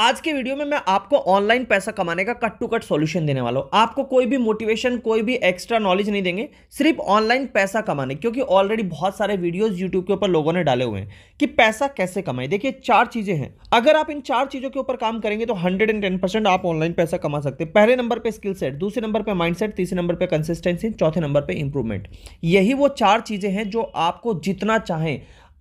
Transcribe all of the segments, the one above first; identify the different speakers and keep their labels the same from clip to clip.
Speaker 1: आज के वीडियो में मैं आपको ऑनलाइन पैसा कमाने का कट टू कट सॉल्यूशन देने वाला हूँ आपको कोई भी मोटिवेशन कोई भी एक्स्ट्रा नॉलेज नहीं देंगे सिर्फ ऑनलाइन पैसा कमाने क्योंकि ऑलरेडी बहुत सारे वीडियोस यूट्यूब के ऊपर लोगों ने डाले हुए हैं कि पैसा कैसे कमाए देखिए चार चीज़ें हैं अगर आप इन चार चीज़ों के ऊपर काम करेंगे तो हंड्रेड आप ऑनलाइन पैसा कमा सकते हैं पहले नंबर पर स्किल सेट दूसरे नंबर पर माइंड सेट तीसरे नंबर पर कंसिस्टेंसी चौथे नंबर पर इंप्रूवमेंट यही वो चार चीज़ें हैं जो आपको जितना चाहें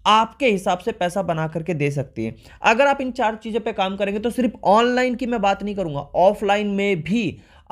Speaker 1: आपके हिसाब से पैसा बना करके दे सकती है अगर आप इन चार चीज़ों पे काम करेंगे तो सिर्फ ऑनलाइन की मैं बात नहीं करूँगा ऑफलाइन में भी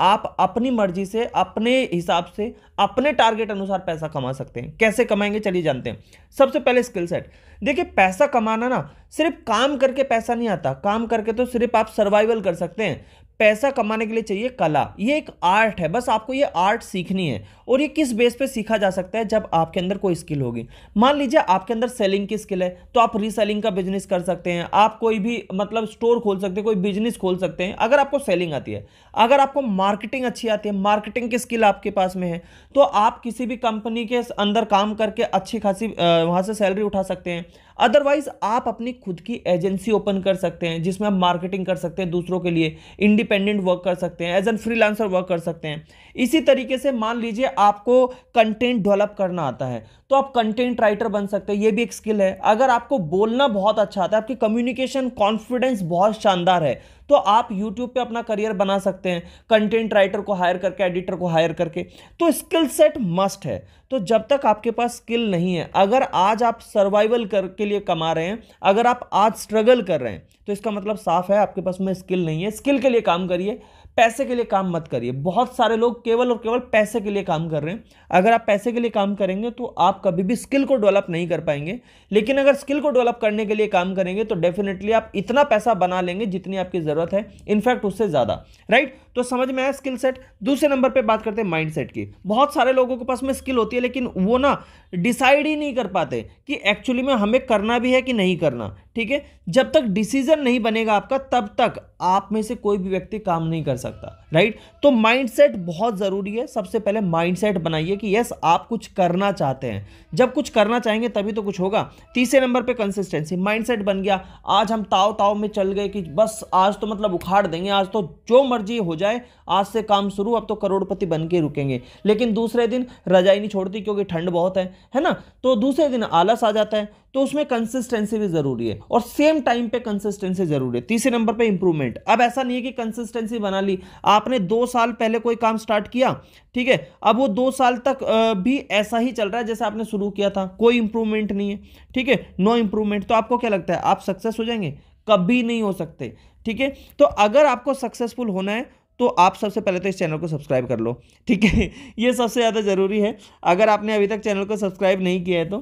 Speaker 1: आप अपनी मर्जी से अपने हिसाब से अपने टारगेट अनुसार पैसा कमा सकते हैं कैसे कमाएंगे चलिए जानते हैं सबसे पहले स्किल सेट देखिए पैसा कमाना ना सिर्फ काम करके पैसा नहीं आता काम करके तो सिर्फ आप सर्वाइवल कर सकते हैं पैसा कमाने के लिए चाहिए कला ये एक आर्ट है बस आपको ये आर्ट सीखनी है और ये किस बेस पे सीखा जा सकता है जब आपके अंदर कोई स्किल होगी मान लीजिए आपके अंदर सेलिंग की स्किल है तो आप रीसेलिंग का बिजनेस कर सकते हैं आप कोई भी मतलब स्टोर खोल सकते हैं कोई बिजनेस खोल सकते हैं अगर आपको सेलिंग आती है अगर आपको मार्केटिंग अच्छी आती है मार्केटिंग की स्किल आपके पास में है तो आप किसी भी कंपनी के अंदर काम करके अच्छी खासी वहाँ से सैलरी उठा सकते हैं अदरवाइज आप अपनी खुद की एजेंसी ओपन कर सकते हैं जिसमें आप मार्केटिंग कर सकते हैं दूसरों के लिए इंडिपेंडेंट वर्क कर सकते हैं एज एन फ्रीलांसर वर्क कर सकते हैं इसी तरीके से मान लीजिए आपको कंटेंट डेवलप करना आता है तो आप कंटेंट राइटर बन सकते हैं ये भी एक स्किल है अगर आपको बोलना बहुत अच्छा आता है आपकी कम्युनिकेशन कॉन्फिडेंस बहुत शानदार है तो आप यूट्यूब पे अपना करियर बना सकते हैं कंटेंट राइटर को हायर करके एडिटर को हायर करके तो स्किल सेट मस्ट है तो जब तक आपके पास स्किल नहीं है अगर आज आप सर्वाइवल कर के लिए कमा रहे हैं अगर आप आज स्ट्रगल कर रहे हैं तो इसका मतलब साफ है आपके पास में स्किल नहीं है स्किल के लिए काम करिए पैसे के लिए काम मत करिए बहुत सारे लोग केवल और केवल पैसे के लिए काम कर रहे हैं अगर आप पैसे के लिए काम करेंगे तो आप कभी भी स्किल को डेवलप नहीं कर पाएंगे लेकिन अगर स्किल को डेवलप करने के लिए काम करेंगे तो डेफिनेटली आप इतना पैसा बना लेंगे जितनी आपकी ज़रूरत है इनफैक्ट उससे ज़्यादा राइट तो समझ में आया स्किल सेट दूसरे नंबर पर बात करते हैं माइंड की बहुत सारे लोगों के पास में स्किल होती है लेकिन वो ना डिसाइड ही नहीं कर पाते कि एक्चुअली में हमें करना भी है कि नहीं करना ठीक है जब तक डिसीजन नहीं बनेगा आपका तब तक आप में से कोई भी व्यक्ति काम नहीं कर सकता राइट तो माइंडसेट बहुत ज़रूरी है सबसे पहले माइंडसेट बनाइए कि यस आप कुछ करना चाहते हैं जब कुछ करना चाहेंगे तभी तो कुछ होगा तीसरे नंबर पे कंसिस्टेंसी माइंडसेट बन गया आज हम ताव ताव में चल गए कि बस आज तो मतलब उखाड़ देंगे आज तो जो मर्जी हो जाए आज से काम शुरू अब तो करोड़पति बन के रुकेंगे लेकिन दूसरे दिन रजाई नहीं छोड़ती क्योंकि ठंड बहुत है है ना तो दूसरे दिन आलस आ जाता है तो उसमें कंसिस्टेंसी भी जरूरी है और सेम टाइम पे कंसिस्टेंसी जरूरी है तीसरे नंबर पे इंप्रूवमेंट अब ऐसा नहीं है कि कंसिस्टेंसी बना ली आपने दो साल पहले कोई काम स्टार्ट किया ठीक है अब वो दो साल तक भी ऐसा ही चल रहा है जैसे आपने शुरू किया था कोई इंप्रूवमेंट नहीं है ठीक है नो इंप्रूवमेंट तो आपको क्या लगता है आप सक्सेस हो जाएंगे कभी नहीं हो सकते ठीक है तो अगर आपको सक्सेसफुल होना है तो आप सबसे पहले तो इस चैनल को सब्सक्राइब कर लो ठीक है ये सबसे ज़्यादा ज़रूरी है अगर आपने अभी तक चैनल को सब्सक्राइब नहीं किया है तो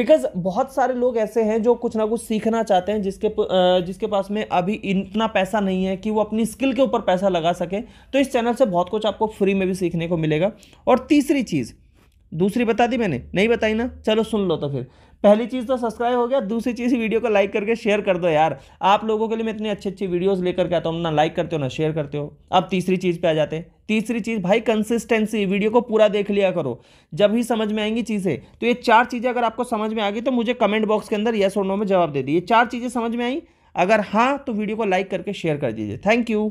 Speaker 1: बिकॉज बहुत सारे लोग ऐसे हैं जो कुछ ना कुछ सीखना चाहते हैं जिसके जिसके पास में अभी इतना पैसा नहीं है कि वो अपनी स्किल के ऊपर पैसा लगा सके तो इस चैनल से बहुत कुछ आपको फ्री में भी सीखने को मिलेगा और तीसरी चीज़ दूसरी बता दी मैंने नहीं बताई ना चलो सुन लो तो फिर पहली चीज़ तो सब्सक्राइब हो गया दूसरी चीज़ वीडियो को लाइक करके शेयर कर दो यार आप लोगों के लिए मैं इतनी अच्छी अच्छी वीडियोज़ लेकर के आता हूँ ना लाइक करते हो ना शेयर करते हो अब तीसरी चीज़ पर आ जाते हैं तीसरी चीज़ भाई कंसिस्टेंसी वीडियो को पूरा देख लिया करो जब ही समझ में आएंगी चीज़ें तो ये चार चीज़ें अगर आपको समझ में आ गई तो मुझे कमेंट बॉक्स के अंदर यस और नो में जवाब दे दी ये चार चीज़ें समझ में आई अगर हाँ तो वीडियो को लाइक करके शेयर कर दीजिए थैंक यू